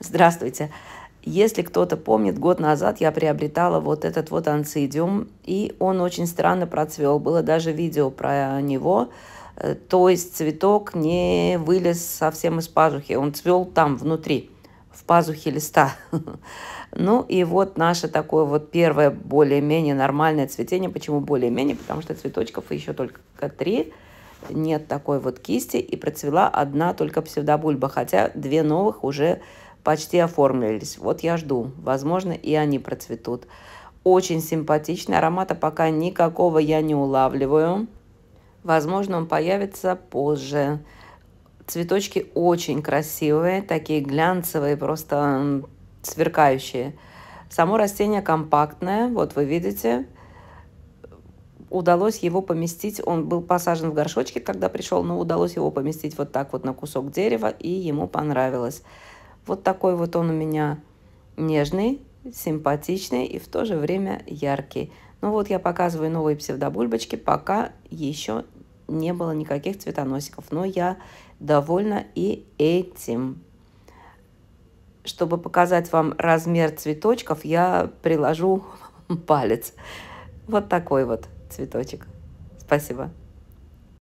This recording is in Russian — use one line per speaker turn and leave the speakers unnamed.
Здравствуйте. Если кто-то помнит, год назад я приобретала вот этот вот анцидиум, и он очень странно процвел. Было даже видео про него. Э, то есть цветок не вылез совсем из пазухи, он цвел там, внутри, в пазухе листа. Ну и вот наше такое вот первое более-менее нормальное цветение. Почему более-менее? Потому что цветочков еще только три нет такой вот кисти, и процвела одна только псевдобульба, хотя две новых уже почти оформились. Вот я жду. Возможно, и они процветут. Очень симпатичный. Аромата пока никакого я не улавливаю. Возможно, он появится позже. Цветочки очень красивые, такие глянцевые, просто сверкающие. Само растение компактное, вот вы видите. Удалось его поместить, он был посажен в горшочке, когда пришел, но удалось его поместить вот так вот на кусок дерева, и ему понравилось. Вот такой вот он у меня нежный, симпатичный и в то же время яркий. Ну вот я показываю новые псевдобульбочки, пока еще не было никаких цветоносиков, но я довольна и этим. Чтобы показать вам размер цветочков, я приложу палец. Вот такой вот цветочек. Спасибо.